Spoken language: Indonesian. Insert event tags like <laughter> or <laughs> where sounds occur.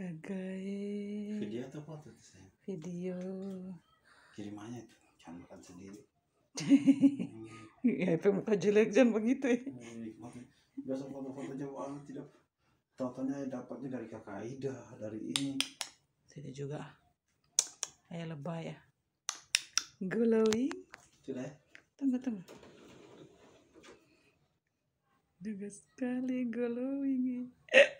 Kagak. Eh. Video atau foto tuh saya? Video. Kirimannya itu, jangan makan sendiri. <laughs> ya itu muka jelek jangan begitu ya. Biasa foto-foto jauh tidak. Tautannya dapatnya dari kakak Ida, dari ini. Tidak juga. Ayah lebay ya. Glowing. Sudah ya? Tunggu, tunggu. Juga sekali glowing. Eh.